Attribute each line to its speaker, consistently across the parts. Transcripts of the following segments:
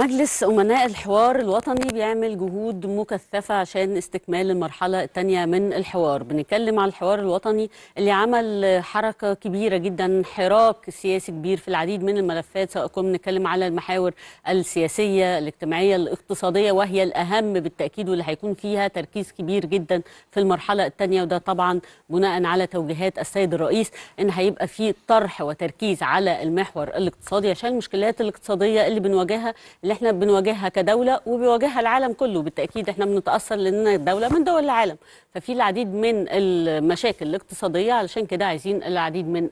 Speaker 1: مجلس أمناء الحوار الوطني بيعمل جهود مكثفة عشان استكمال المرحلة الثانية من الحوار بنتكلم على الحوار الوطني اللي عمل حركة كبيرة جدا حراك سياسي كبير في العديد من الملفات سواء كنا بنتكلم على المحاور السياسية الاجتماعية الاقتصادية وهي الأهم بالتأكيد واللي هيكون فيها تركيز كبير جدا في المرحلة الثانية وده طبعا بناء على توجيهات السيد الرئيس إن هيبقى في طرح وتركيز على المحور الاقتصادي عشان المشكلات الاقتصادية اللي بنواجهها اللي احنا بنواجهها كدوله وبيواجهها العالم كله بالتاكيد احنا بنتاثر لاننا دوله من دول العالم ففي العديد من المشاكل الاقتصاديه علشان كده عايزين العديد من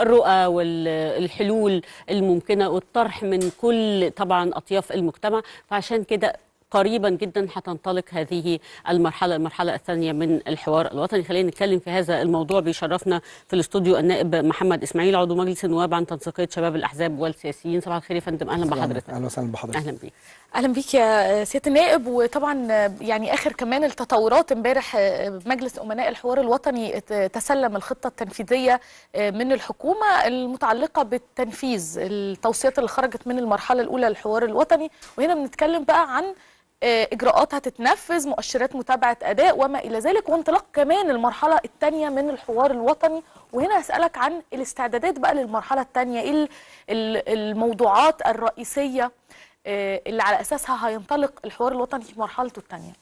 Speaker 1: الرؤى والحلول الممكنه والطرح من كل طبعا اطياف المجتمع فعشان كده قريبا جدا هتنطلق هذه المرحله المرحله الثانيه من الحوار الوطني خلينا نتكلم في هذا الموضوع بيشرفنا في الاستوديو النائب محمد اسماعيل عضو مجلس النواب عن تنسيقيه شباب الاحزاب والسياسيين صباح الخير يا فندم اهلا بحضرتك اهلا وسهلا بحضرتك اهلا بيك
Speaker 2: اهلا بيك يا سياده النائب وطبعا يعني اخر كمان التطورات امبارح آه، مجلس امناء الحوار الوطني تسلم الخطه التنفيذيه آه، من الحكومه المتعلقه بالتنفيذ التوصيات اللي خرجت من المرحله الاولى للحوار الوطني وهنا بنتكلم بقى عن آه، اجراءات هتتنفذ مؤشرات متابعه اداء وما الى ذلك وانطلاق كمان المرحله الثانيه من الحوار الوطني وهنا هسالك عن الاستعدادات بقى للمرحله الثانيه ايه الموضوعات الرئيسيه آه، اللي على اساسها هينطلق الحوار الوطني في مرحلته الثانيه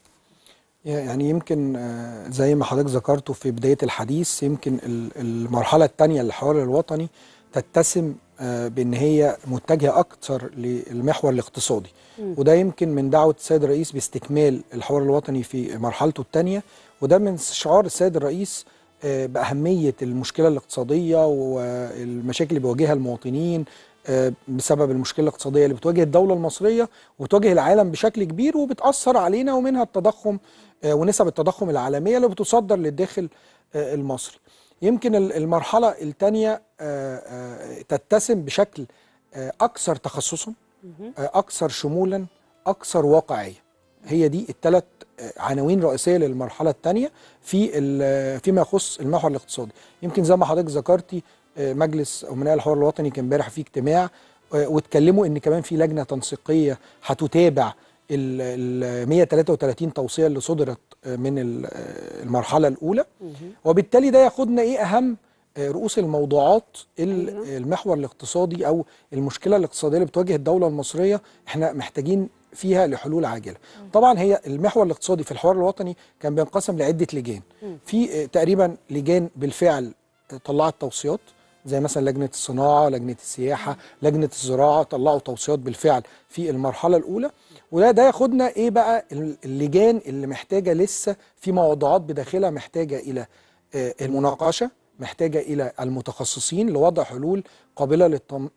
Speaker 3: يعني يمكن آه، زي ما حضرتك ذكرته في بدايه الحديث يمكن المرحله الثانيه للحوار الوطني تتسم آه، بان هي متجهه اكثر للمحور الاقتصادي وده يمكن من دعوه السيد الرئيس باستكمال الحوار الوطني في مرحلته الثانيه وده من شعار السيد الرئيس آه، باهميه المشكله الاقتصاديه والمشاكل اللي بيواجهها المواطنين آه، بسبب المشكله الاقتصاديه اللي بتواجه الدوله المصريه وبتواجه العالم بشكل كبير وبتاثر علينا ومنها التضخم ونسب التضخم العالميه اللي بتصدر للداخل المصري يمكن المرحله الثانيه آه، آه، تتسم بشكل آه، اكثر تخصصا اكثر شمولا اكثر واقعيه هي دي التلات عناوين رئيسيه للمرحله الثانيه في فيما يخص المحور الاقتصادي يمكن زي ما حضرتك ذكرتي مجلس امناء الحوار الوطني كان امبارح فيه اجتماع واتكلموا ان كمان في لجنه تنسيقيه هتتابع ال 133 توصيه اللي صدرت آه، من آه، المرحله الاولى وبالتالي ده ياخدنا ايه اهم آه، رؤوس الموضوعات أيوة. المحور الاقتصادي او المشكله الاقتصاديه اللي بتواجه الدوله المصريه احنا محتاجين فيها لحلول عاجله طبعا هي المحور الاقتصادي في الحوار الوطني كان بينقسم لعده لجان في تقريبا لجان بالفعل طلعت توصيات زي مثلا لجنه الصناعه لجنه السياحه لجنه الزراعه طلعوا توصيات بالفعل في المرحله الاولى وده ده ياخدنا ايه بقى اللجان اللي محتاجه لسه في موضوعات بداخلها محتاجه الى آه، المناقشه محتاجه الى المتخصصين لوضع حلول قابله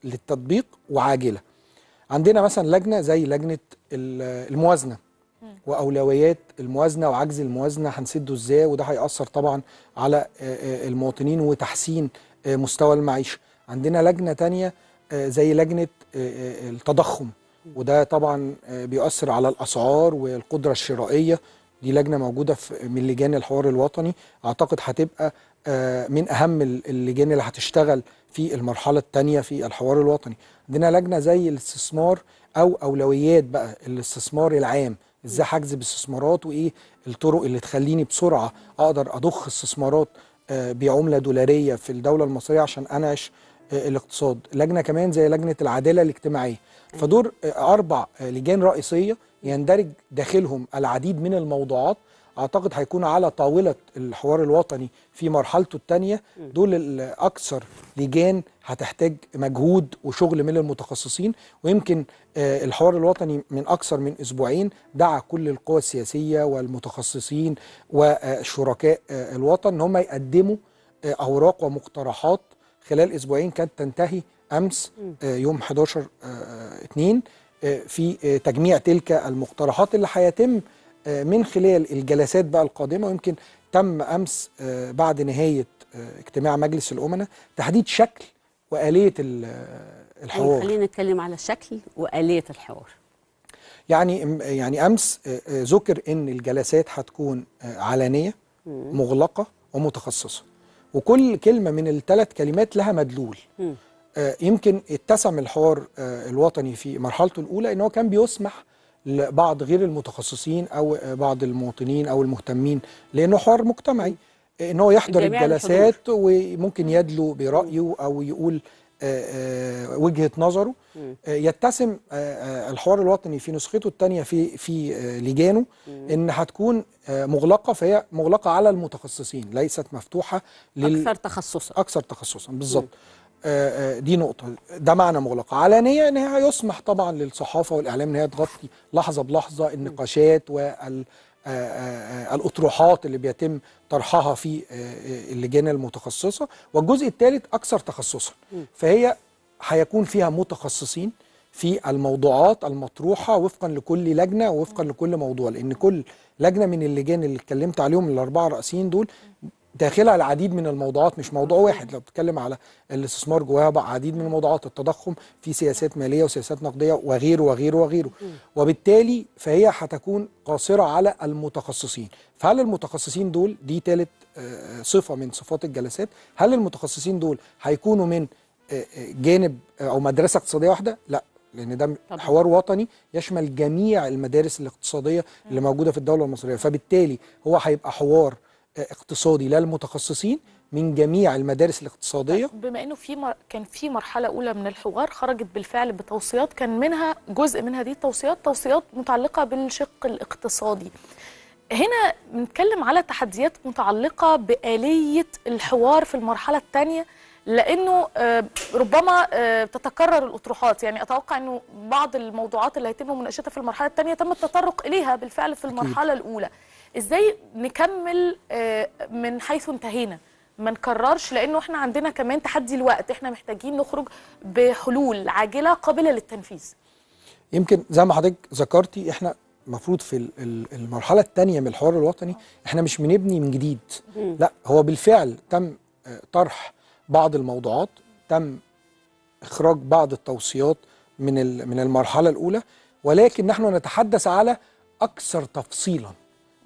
Speaker 3: للتطبيق وعاجله عندنا مثلا لجنه زي لجنه الموازنه واولويات الموازنه وعجز الموازنه هنسده ازاي وده هياثر طبعا على آه، آه، المواطنين وتحسين مستوى المعيشه عندنا لجنه تانية زي لجنه التضخم وده طبعا آه، بيؤثر على الاسعار والقدره الشرائيه دي لجنه موجوده في من لجان الحوار الوطني اعتقد هتبقى آه، من اهم اللجان اللي هتشتغل في المرحله الثانيه في الحوار الوطني عندنا لجنه زي الاستثمار او اولويات بقى الاستثمار العام ازاي هجذب استثمارات وايه الطرق اللي تخليني بسرعه اقدر اضخ استثمارات آه، بعمله دولاريه في الدوله المصريه عشان انعش آه، الاقتصاد لجنه كمان زي لجنه العداله الاجتماعيه فدور آه، اربع آه، لجان رئيسيه يندرج داخلهم العديد من الموضوعات اعتقد هيكون على طاوله الحوار الوطني في مرحلته الثانيه دول الاكثر لجان هتحتاج مجهود وشغل من المتخصصين ويمكن الحوار الوطني من اكثر من اسبوعين دعا كل القوى السياسيه والمتخصصين وشركاء الوطن ان هم يقدموا اوراق ومقترحات خلال اسبوعين كانت تنتهي امس آه، يوم 11 2 آه، آه، في تجميع تلك المقترحات اللي هيتم من خلال الجلسات بقى القادمه ويمكن تم امس بعد نهايه اجتماع مجلس الامناء تحديد شكل واليه أيوة، الحوار خلينا
Speaker 1: نتكلم على شكل واليه الحوار
Speaker 3: يعني يعني امس ذكر ان الجلسات هتكون علنيه مغلقه ومتخصصه وكل كلمة من الثلاث كلمات لها مدلول آه يمكن اتسم الحوار آه الوطني في مرحلته الأولى إن هو كان بيسمح لبعض غير المتخصصين أو آه بعض المواطنين أو المهتمين لأنه حوار مجتمعي إن هو يحضر الجلسات الحضور. وممكن يدلو برأيه أو يقول آه، آه، وجهه نظره آه، يتسم الحوار الوطني في نسخته الثانيه في في لجانه ان هتكون مغلقه فهي مغلقه على المتخصصين ليست مفتوحه لل اكثر تخصصا اكثر تخصصا بالظبط دي نقطه ده معنى مغلقه علانيه ان هي يسمح طبعا للصحافه والاعلام ان هي تغطي لحظه بلحظه النقاشات وال آه، آه، آه، الاطروحات اللي بيتم طرحها في اللجان المتخصصه والجزء الثالث اكثر تخصصا فهي هيكون فيها متخصصين في الموضوعات المطروحه وفقا لكل لجنه ووفقا لكل موضوع لان كل لجنه من اللجان اللي اتكلمت عليهم الاربعه الرئيسيين دول داخلها العديد من الموضوعات مش موضوع واحد لو بتتكلم على الاستثمار جواها عديد من الموضوعات التضخم في سياسات ماليه وسياسات نقديه وغيره وغيره وغيره وبالتالي فهي هتكون قاصره على المتخصصين فهل المتخصصين دول دي ثالث آه، آه، صفه من صفات الجلسات هل المتخصصين دول هيكونوا من آه، جانب او مدرسه اقتصاديه واحده لا لان ده حوار وطني يشمل جميع المدارس الاقتصاديه اللي موجوده في الدوله المصريه فبالتالي هو هيبقى حوار اقتصادي للمتخصصين من جميع المدارس الاقتصاديه طيب،
Speaker 2: بما انه في مر... كان في مرحله اولى من الحوار خرجت بالفعل بتوصيات كان منها جزء من هذه التوصيات توصيات متعلقه بالشق الاقتصادي هنا بنتكلم على تحديات متعلقه باليه الحوار في المرحله الثانيه لانه آه، ربما آه، تتكرر الاطروحات يعني اتوقع انه بعض الموضوعات اللي هيتم مناقشتها في المرحله الثانيه تم التطرق اليها بالفعل في المرحله الاولى ازاي نكمل آه، من حيث انتهينا ما نكررش لانه احنا عندنا كمان تحدي الوقت احنا محتاجين نخرج بحلول عاجله قابله للتنفيذ
Speaker 3: يمكن زي ما حضرتك ذكرتي احنا المفروض في المرحله الثانيه من الحوار الوطني احنا مش بنبني من جديد لا هو بالفعل تم آه، طرح بعض الموضوعات تم اخراج بعض التوصيات من من المرحله الاولى ولكن نحن نتحدث على اكثر تفصيلا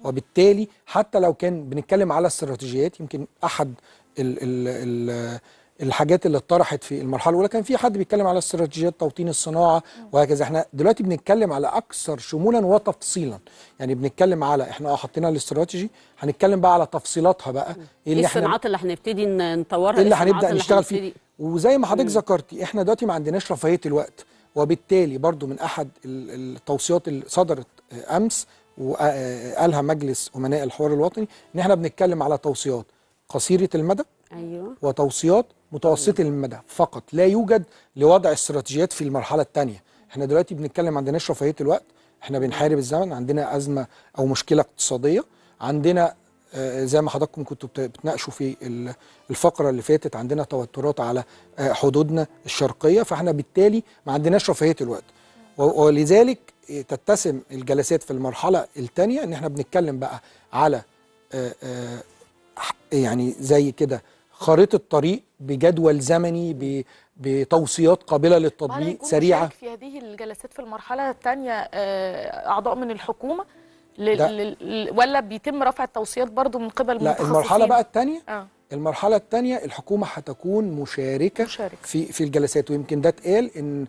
Speaker 3: وبالتالي حتى لو كان بنتكلم على استراتيجيات يمكن احد الـ الـ الـ الحاجات اللي اتطرحت في المرحله الاولى كان في حد بيتكلم على استراتيجيات توطين الصناعه وهكذا احنا دلوقتي بنتكلم على اكثر شمولا وتفصيلا يعني بنتكلم على احنا اه حطينا الاستراتيجي هنتكلم بقى على تفصيلاتها بقى إيه, إيه, ايه اللي الصناعات
Speaker 1: اللي هنبتدي نطورها اللي هنبدا نشتغل فيه
Speaker 3: وزي ما حضرتك ذكرتي احنا دلوقتي ما عندناش رفاهيه الوقت وبالتالي برضو من احد التوصيات اللي صدرت آه، امس وقالها مجلس امناء الحوار الوطني ان احنا بنتكلم على توصيات قصيره المدى ايوه وتوصيات متوسطه أيوة. المدى فقط لا يوجد لوضع استراتيجيات في المرحله الثانيه احنا دلوقتي بنتكلم ما عندناش رفاهيه الوقت احنا بنحارب الزمن عندنا ازمه او مشكله اقتصاديه عندنا آه، زي ما حضراتكم كنتوا بتناقشوا في الفقره اللي فاتت عندنا توترات على آه، حدودنا الشرقيه فاحنا بالتالي ما عندناش رفاهيه الوقت ولذلك تتسم الجلسات في المرحله الثانيه ان احنا بنتكلم بقى على آه، آه، يعني زي كده خريطه طريق بجدول زمني بتوصيات قابله للتطبيق سريعه في
Speaker 2: هذه الجلسات في المرحله الثانيه آه، اعضاء من الحكومه ولا بيتم رفع التوصيات برضو من قبل لا المرحله بقى
Speaker 3: الثانيه آه. المرحله الثانيه الحكومه هتكون مشاركه, مشاركة. في في الجلسات ويمكن ده اتقال ان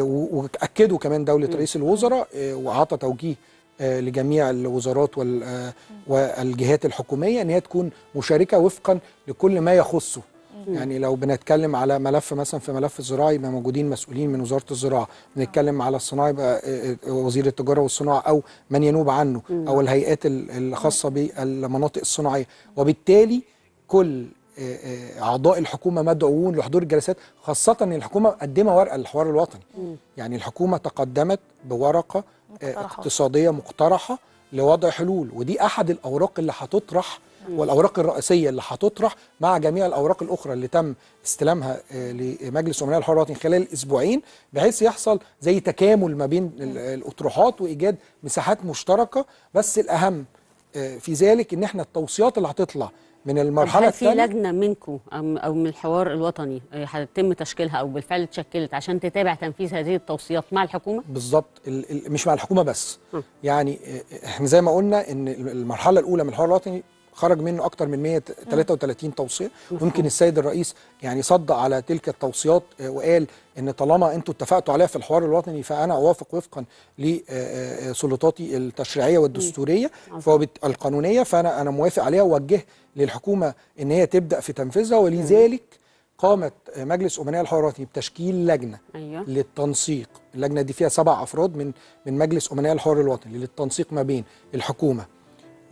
Speaker 3: واكدوا كمان دوله م. رئيس الوزراء آه، وعطى توجيه آه، لجميع الوزارات آه، والجهات الحكوميه ان هي تكون مشاركه وفقا لكل ما يخصه يعني لو بنتكلم على ملف مثلا في ملف الزراعه يبقى موجودين مسؤولين من وزاره الزراعه، بنتكلم على الصناعه يبقى وزير التجاره والصناعه او من ينوب عنه او الهيئات الخاصه بالمناطق الصناعيه، وبالتالي كل آه، آه، اعضاء الحكومه مدعوون لحضور الجلسات خاصه ان الحكومه قدمت ورقه للحوار الوطني يعني الحكومه تقدمت بورقه آه، مقترحة. اقتصاديه مقترحه لوضع حلول ودي احد الاوراق اللي هتطرح والاوراق الرئيسيه اللي هتطرح مع جميع الاوراق الاخرى اللي تم استلامها لمجلس امناء الحوار الوطني خلال اسبوعين بحيث يحصل زي تكامل ما بين الاطروحات وايجاد مساحات مشتركه بس الاهم في ذلك ان احنا التوصيات اللي هتطلع من المرحله الثانيه في
Speaker 1: لجنه منكم او من الحوار الوطني هيتم آه، تشكيلها او بالفعل اتشكلت عشان تتابع تنفيذ هذه التوصيات مع الحكومه
Speaker 3: بالظبط مش مع الحكومه بس م. يعني آه، آه، احنا زي ما قلنا ان المرحله الاولى من الحوار الوطني خرج منه اكتر من 133 توصيه ويمكن السيد الرئيس يعني صد على تلك التوصيات آه، وقال ان طالما انتم اتفقتوا عليها في الحوار الوطني فانا اوافق وفقا لسلطاتي آه، آه، التشريعيه والدستوريه القانونيه فانا انا موافق عليها ووجه للحكومه ان هي تبدا في تنفيذها ولذلك قامت مجلس امناء الحوار الوطني بتشكيل لجنه أيوة. للتنسيق اللجنه دي فيها سبع افراد من من مجلس امناء الحوار الوطني للتنسيق ما بين الحكومه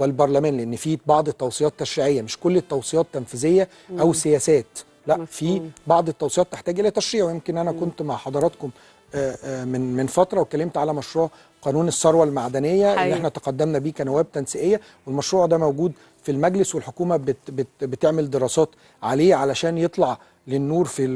Speaker 3: والبرلمان لان في بعض التوصيات تشريعيه مش كل التوصيات تنفيذيه او سياسات لا مفهوم. في بعض التوصيات تحتاج الى تشريع ويمكن انا مم. كنت مع حضراتكم آه، آه، من من فتره واتكلمت على مشروع قانون الثروه المعدنيه حقيقي. اللي احنا تقدمنا بيه كنواب تنسيقيه والمشروع ده موجود في المجلس والحكومه بت بت بتعمل دراسات عليه علشان يطلع للنور في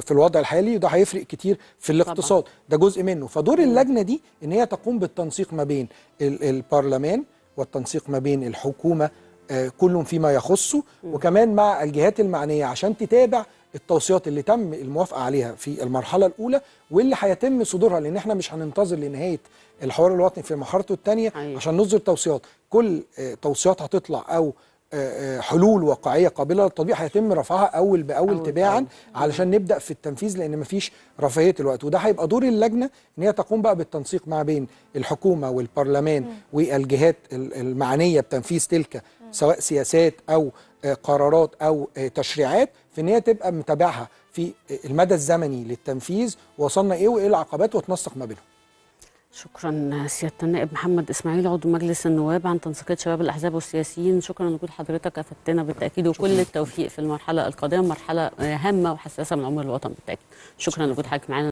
Speaker 3: في الوضع الحالي وده هيفرق كتير في الاقتصاد طبعا. ده جزء منه فدور اللجنه دي ان هي تقوم بالتنسيق ما بين البرلمان والتنسيق ما بين الحكومه آه، كل فيما يخصه وكمان مع الجهات المعنيه عشان تتابع التوصيات اللي تم الموافقه عليها في المرحله الاولى واللي هيتم صدورها لان احنا مش هننتظر لنهايه الحوار الوطني في مرحلته الثانيه أيوة. عشان نصدر توصيات كل آه، توصيات هتطلع او حلول واقعيه قابله للتطبيق هيتم رفعها اول باول أول تباعا أول. علشان نبدا في التنفيذ لان مفيش رفاهيه الوقت وده هيبقى دور اللجنه ان هي تقوم بقى بالتنسيق ما بين الحكومه والبرلمان م. والجهات المعنيه بتنفيذ تلك م. سواء سياسات او آه، قرارات او آه، تشريعات في ان هي تبقى متابعها في المدى الزمني للتنفيذ وصلنا ايه وايه العقبات وتنسق ما بينهم
Speaker 1: شكرا سياده النائب محمد اسماعيل عضو مجلس النواب عن تنسيقيه شباب الاحزاب والسياسيين شكرا لوجود حضرتك افدتنا بالتاكيد وكل التوفيق في المرحله القادمه مرحله هامه وحساسه من عمر الوطن بالتاكيد شكرا لوجود حضرتك معانا